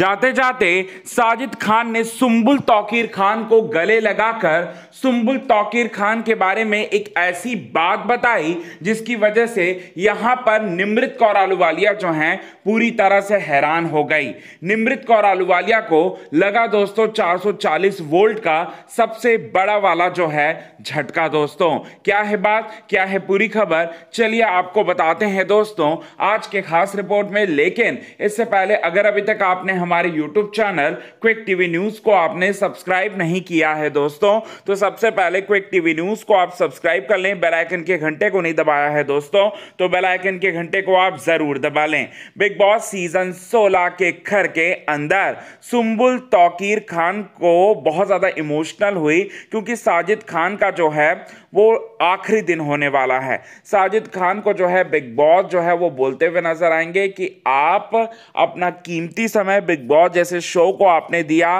जाते जाते साजिद खान ने सुम्बुल तौकीर खान को गले लगाकर सुम्बुल तौकीर खान के बारे में एक ऐसी बात बताई जिसकी वजह से यहाँ पर निमृत कौर आलूवालिया जो हैं पूरी तरह से हैरान हो गई निमृत कौर आलूवालिया को लगा दोस्तों 440 वोल्ट का सबसे बड़ा वाला जो है झटका दोस्तों क्या है बात क्या है पूरी खबर चलिए आपको बताते हैं दोस्तों आज के खास रिपोर्ट में लेकिन इससे पहले अगर अभी तक आपने हमारे YouTube channel quick TV news को आपने सब्सक्राइब नहीं किया है दोस्तों तो सबसे पहले क्विक टीवी न्यूज को आप सब्सक्राइब कर लें बेल आइकन के घंटे को नहीं दबाया है दोस्तों तो बेल आइकन के घंटे को आप जरूर दबा लें बिग बॉस सीजन 16 के घर के अंदर सुम्बुल तौकीर खान को बहुत ज़्यादा इमोशनल हुई क्योंकि साजिद खान का जो है वो आखिरी दिन होने वाला है साजिद खान को जो है बिग बॉस जो है वो बोलते हुए नजर आएंगे कि आप अपना कीमती समय बिग बॉस जैसे शो को आपने दिया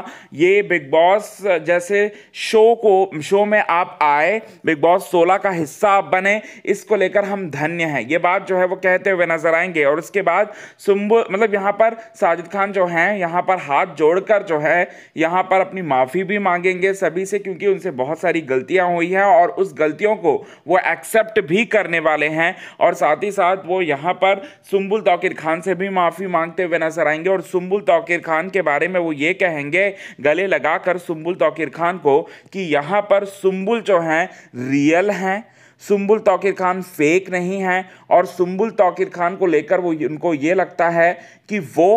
ये बिग बॉस जैसे शो को शो में आप आए बिग बॉस सोलह का हिस्सा आप बने इसको लेकर हम धन्य हैं ये बात जो है वो कहते हुए नजर आएंगे और उसके बाद सुम्बु मतलब यहाँ पर साजिद खान जो हैं यहाँ पर हाथ जोड़कर जो है यहाँ पर अपनी माफ़ी भी मांगेंगे सभी से क्योंकि उनसे बहुत सारी गलतियाँ हुई हैं और उस गलतियों को वो एक्सेप्ट भी करने वाले हैं और साथ ही साथ वो यहाँ पर सुम्बुल तोकिर खान से भी माफ़ी मांगते हुए नजर आएंगे और सुम्बुल तोकिर खान के बारे में वो ये कहेंगे गले लगा कर सुम्बुल तोकिर खान को कि यहाँ पर सुम्बुल जो हैं रियल हैं सुम्बुल तोकिर खान फेक नहीं है और सुम्बुल तोकिर खान को लेकर वो उनको ये लगता है कि वो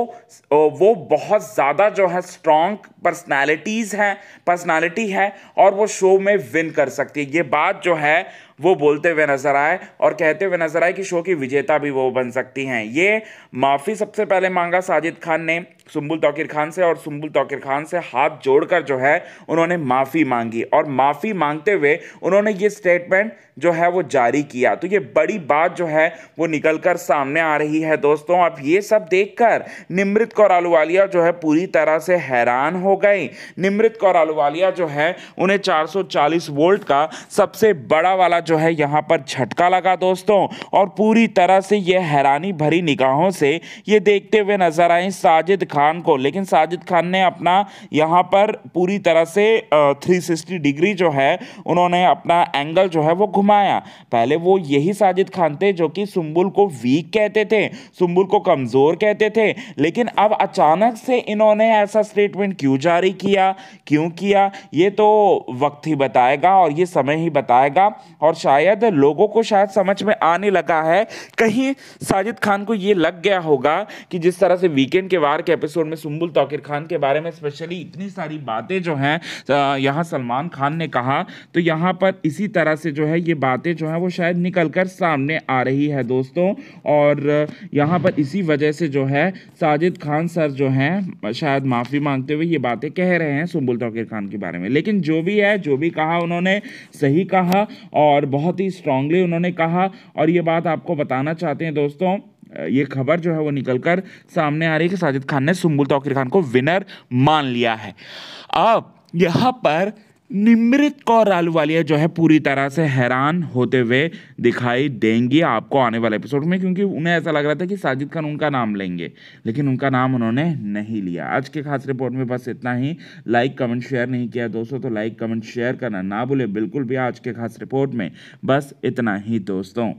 वो बहुत ज़्यादा जो है स्ट्रॉन्ग पर्सनालिटीज़ हैं पर्सनालिटी है और वो शो में विन कर सकती है ये बात जो है वो बोलते हुए नजर आए और कहते हुए नजर आए कि शो की विजेता भी वो बन सकती हैं ये माफ़ी सबसे पहले मांगा साजिद खान ने सुम्बुल तोकिर खान से और सुम्बुल तोकिर खान से हाथ जोड़कर जो है उन्होंने माफ़ी मांगी और माफ़ी मांगते हुए उन्होंने ये स्टेटमेंट जो है वो जारी किया तो ये बड़ी बात जो है वो निकल कर सामने आ रही है दोस्तों अब ये सब देखकर निमृत कौर आलूवालिया जो है पूरी तरह से हैरान हो गई निमृत कौर आलूवालिया जो है उन्हें 440 वोल्ट का सबसे बड़ा वाला जो है यहाँ पर झटका लगा दोस्तों और पूरी तरह से ये हैरानी भरी निगाहों से ये देखते हुए नजर आए साजिद खान को लेकिन साजिद खान ने अपना यहाँ पर पूरी तरह से 360 डिग्री जो है उन्होंने अपना एंगल जो है वो घुमाया पहले वो यही साजिद खान थे जो कि सुम्बुल को वीक कहते थे सुम्बुल को कमज़ोर कहते थे लेकिन अब अचानक से इन्होंने ऐसा स्टेटमेंट क्यों जारी किया क्यों किया ये तो वक्त ही बताएगा और ये समय ही बताएगा और और शायद लोगों को शायद समझ में आने लगा है कहीं साजिद खान को ये लग गया होगा कि जिस तरह से वीकेंड के वार के एपिसोड में सुम्बुल तोकिर खान के बारे में स्पेशली इतनी सारी बातें जो हैं यहाँ सलमान खान ने कहा तो यहाँ पर इसी तरह से जो है ये बातें जो हैं वो शायद निकल कर सामने आ रही है दोस्तों और यहाँ पर इसी वजह से जो है साजिद खान सर जो हैं शायद माफ़ी मांगते हुए ये बातें कह रहे हैं सुम्बुल तोकिर खान के बारे में लेकिन जो भी है जो भी कहा उन्होंने सही कहा और और बहुत ही स्ट्रांगली उन्होंने कहा और ये बात आपको बताना चाहते हैं दोस्तों ये खबर जो है वो निकलकर सामने आ रही है कि साजिद खान ने सुम्बुल तौकीर खान को विनर मान लिया है अब यहाँ पर निमृत कौर आलूवालिया जो है पूरी तरह से हैरान होते हुए दिखाई देंगी आपको आने वाले एपिसोड में क्योंकि उन्हें ऐसा लग रहा था कि साजिद खान उनका नाम लेंगे लेकिन उनका नाम उन्होंने नहीं लिया आज के खास रिपोर्ट में बस इतना ही लाइक कमेंट शेयर नहीं किया दोस्तों तो लाइक कमेंट शेयर करना ना भूले बिल्कुल भी आज के खास रिपोर्ट में बस इतना ही दोस्तों